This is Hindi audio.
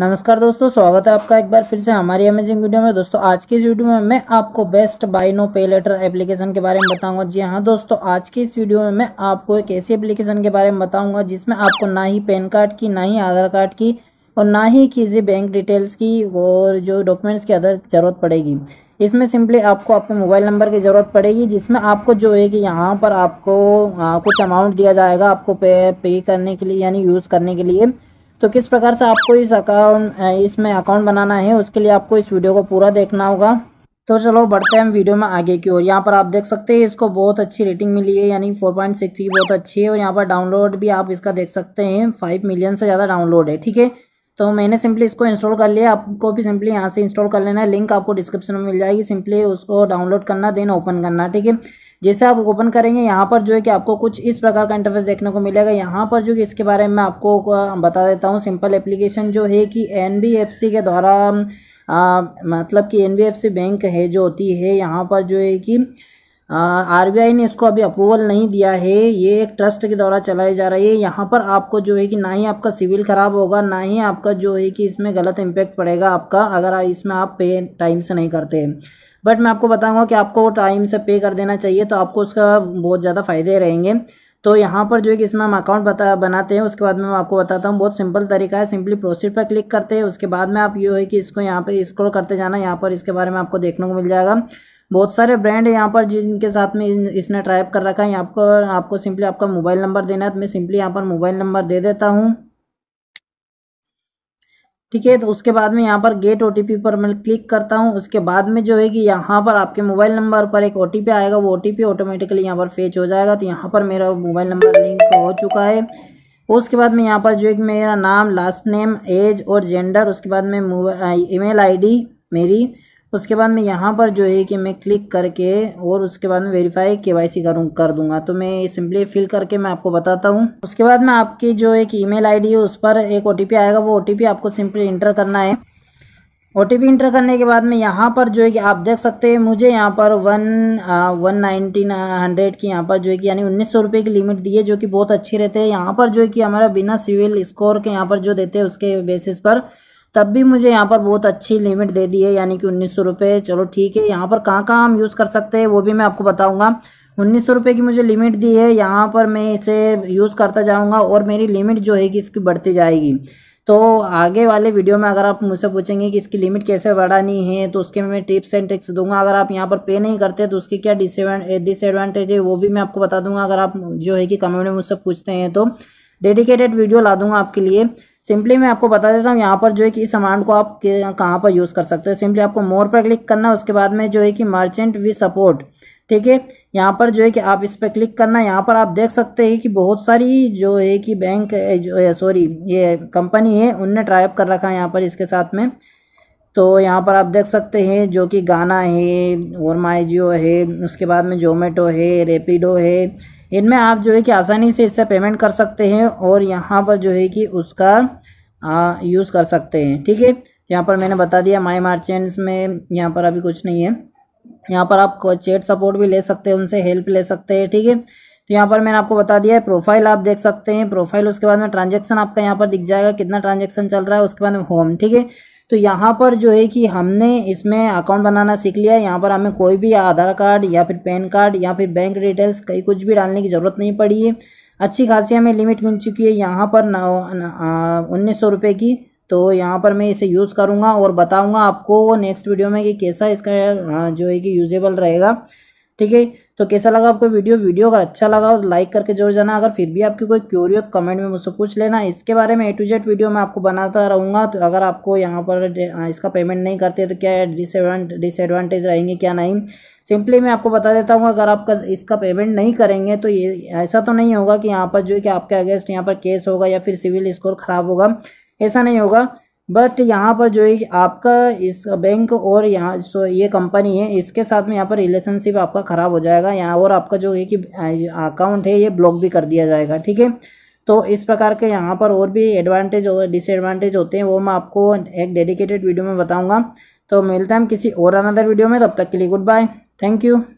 नमस्कार दोस्तों स्वागत है आपका एक बार फिर से हमारी अमेजिंग वीडियो में दोस्तों आज की इस वीडियो में मैं आपको best buy no pay letter application के बारे में बताऊंगा जी हाँ दोस्तों आज की इस वीडियो में मैं आपको एक ऐसी एप्लीकेशन के बारे में बताऊंगा जिसमें आपको ना ही पैन कार्ड की ना ही आधार कार्ड की और ना ही किसी बैंक डिटेल्स की और जो डॉक्यूमेंट्स की अदर ज़रूरत पड़ेगी इसमें सिंपली आपको अपने मोबाइल नंबर की ज़रूरत पड़ेगी जिसमें आपको जो है कि यहाँ पर आपको कुछ अमाउंट दिया जाएगा आपको पे पे करने के लिए यानी यूज़ करने के लिए तो किस प्रकार से आपको इस अकाउंट इसमें अकाउंट बनाना है उसके लिए आपको इस वीडियो को पूरा देखना होगा तो चलो बढ़ते हैं वीडियो में आगे की ओर यहाँ पर आप देख सकते हैं इसको बहुत अच्छी रेटिंग मिली है यानी 4.6 की बहुत अच्छी है और यहाँ पर डाउनलोड भी आप इसका देख सकते हैं 5 मिलियन से ज़्यादा डाउनलोड है ठीक है तो मैंने सिंपली इसको इंस्टॉल कर लिया आपको भी सिंपली यहाँ से इंस्टॉल कर लेना है लिंक आपको डिस्क्रिप्शन में मिल जाएगी सिंपली उसको डाउनलोड करना देन ओपन करना ठीक है जैसे आप ओपन करेंगे यहाँ पर जो है कि आपको कुछ इस प्रकार का इंटरफेस देखने को मिलेगा यहाँ पर जो कि इसके बारे में आपको बता देता हूँ सिंपल एप्लीकेशन जो है कि एन के द्वारा मतलब कि एन बैंक है जो होती है यहाँ पर जो है कि आरबीआई ने इसको अभी अप्रूवल नहीं दिया है ये एक ट्रस्ट के द्वारा चलाई जा रही है यहाँ पर आपको जो है कि ना ही आपका सिविल ख़राब होगा ना ही आपका जो है कि इसमें गलत इम्पैक्ट पड़ेगा आपका अगर इसमें आप पे टाइम से नहीं करते बट मैं आपको बताऊंगा कि आपको वो टाइम से पे कर देना चाहिए तो आपको उसका बहुत ज़्यादा फ़ायदे रहेंगे तो यहाँ पर जो है कि इसमें हम अकाउंट बता बनाते हैं उसके बाद में मैं आपको बताता हूँ बहुत सिंपल तरीका है सिंपली प्रोसीड पर क्लिक करते हैं उसके बाद में आप ये है कि इसको यहाँ पर स्क्रोल करते जाना यहाँ पर इसके बारे में आपको देखने को मिल जाएगा बहुत सारे ब्रांड है यहाँ पर जिनके साथ में इसने ट्राइप कर रखा है यहाँ पर आपको सिंपली आपका मोबाइल नंबर देना है तो मैं सिंपली यहाँ पर मोबाइल नंबर दे देता हूँ ठीक है तो उसके बाद में यहाँ पर गेट ओ पर मैं क्लिक करता हूँ उसके बाद में जो है कि यहाँ पर आपके मोबाइल नंबर पर एक ओ आएगा वो ओ ऑटोमेटिकली यहाँ पर फेच हो जाएगा तो यहाँ पर मेरा मोबाइल नंबर लिंक हो चुका है उसके बाद में यहाँ पर जो है कि मेरा नाम लास्ट नेम एज और जेंडर उसके बाद में ईमेल आईडी मेरी उसके बाद में यहाँ पर जो है कि मैं क्लिक करके और उसके बाद में वेरीफाई के वाई सी करूँ कर दूंगा तो मैं सिंपली फिल करके मैं आपको बताता हूँ उसके बाद में आपकी जो एक ईमेल आईडी है उस पर एक ओ आएगा वो ओ आपको सिंपली इंटर करना है ओ टी पी इंटर करने के बाद में यहाँ पर जो है कि आप देख सकते हैं मुझे यहाँ पर वन आ, वन नाइनटीन हंड्रेड की यहाँ पर जो है कि यानी उन्नीस सौ रुपये की लिमिट दी है जो कि बहुत अच्छी रहते हैं यहाँ पर जो है कि हमारा बिना सिविल स्कोर के यहाँ पर जो देते हैं उसके बेसिस पर तब भी मुझे यहाँ पर बहुत अच्छी लिमिट दे दी है यानी कि उन्नीस सौ रुपये चलो ठीक है यहाँ पर कहाँ कहाँ हम यूज़ कर सकते हैं वो भी मैं आपको बताऊँगा उन्नीस सौ रुपये की मुझे लिमिट दी है यहाँ पर मैं इसे यूज़ करता जाऊँगा और मेरी लिमिट जो है कि इसकी बढ़ती जाएगी तो आगे वाले वीडियो में अगर आप मुझसे पूछेंगे कि इसकी लिमिट कैसे बढ़ानी है तो उसके मैं टिप्स एंड ट्रिक्स दूंगा अगर आप यहाँ पर पे नहीं करते तो उसकी क्या डिसएडवांटेज है वो भी मैं आपको बता दूंगा अगर आप जो है कि कमेंट में मुझसे पूछते हैं तो डेडिकेटेड वीडियो ला दूंगा आपके लिए सिंपली मैं आपको बता देता हूँ यहाँ पर जो है कि इस अमाउंट को आप कहाँ पर यूज़ कर सकते हैं सिंपली आपको मोर पर क्लिक करना उसके बाद में जो है कि मर्चेंट वी सपोर्ट ठीक है यहाँ पर जो है कि आप इस पर क्लिक करना यहाँ पर आप देख सकते हैं कि बहुत सारी जो है कि बैंक सॉरी ये कंपनी है उनने ट्राइप कर रखा है यहाँ पर इसके साथ में तो यहाँ पर आप देख सकते हैं जो कि गाना है और माई जियो है उसके बाद में जोमेटो है रेपिडो है इनमें आप जो है कि आसानी से इससे पेमेंट कर सकते हैं और यहाँ पर जो है कि उसका यूज़ कर सकते हैं ठीक है यहाँ पर मैंने बता दिया माई मार्चेंट्स में यहाँ पर अभी कुछ नहीं है यहाँ पर आप चैट सपोर्ट भी ले सकते हैं उनसे हेल्प ले सकते हैं ठीक है तो यहाँ पर मैंने आपको बता दिया है प्रोफाइल आप देख सकते हैं प्रोफाइल उसके बाद में ट्रांजेक्शन आपका यहाँ पर दिख जाएगा कितना ट्रांजेक्शन चल रहा है उसके बाद में होम ठीक है तो यहाँ पर जो है कि हमने इसमें अकाउंट बनाना सीख लिया है यहाँ पर हमें कोई भी आधार कार्ड या फिर पैन कार्ड या फिर बैंक डिटेल्स कहीं कुछ भी डालने की ज़रूरत नहीं पड़ी है अच्छी खासी हमें लिमिट मिल चुकी है यहाँ पर उन्नीस सौ रुपये की तो यहाँ पर मैं इसे यूज़ करूँगा और बताऊँगा आपको नेक्स्ट वीडियो में कि कैसा इसका जो है कि यूजेबल रहेगा ठीक है तो कैसा लगा आपको वीडियो वीडियो अगर अच्छा लगा हो तो लाइक करके जरूर जाना अगर फिर भी आपकी कोई क्यूरी हो तो कमेंट में मुझसे पूछ लेना इसके बारे में ए टू जेड वीडियो मैं आपको बनाता रहूँगा तो अगर आपको यहाँ पर इसका पेमेंट नहीं करते तो क्या डिसएडवांट डिसएडवांटेज रहेंगे क्या नहीं सिंपली मैं आपको बता देता हूँ अगर आपका इसका पेमेंट नहीं करेंगे तो ये ऐसा तो नहीं होगा कि यहाँ पर जो है कि आपके अगेंस्ट यहाँ पर केस होगा या फिर सिविल स्कोर ख़राब होगा ऐसा नहीं होगा बट यहाँ पर जो है आपका इस बैंक और यहाँ सो ये कंपनी है इसके साथ में यहाँ पर रिलेशनशिप आपका ख़राब हो जाएगा यहाँ और आपका जो है कि अकाउंट है ये ब्लॉक भी कर दिया जाएगा ठीक है तो इस प्रकार के यहाँ पर और भी एडवांटेज और डिसएडवांटेज होते हैं वो मैं आपको एक डेडिकेटेड वीडियो में बताऊँगा तो मिलता है हम किसी और अनदर वीडियो में तब तक के लिए गुड बाय थैंक यू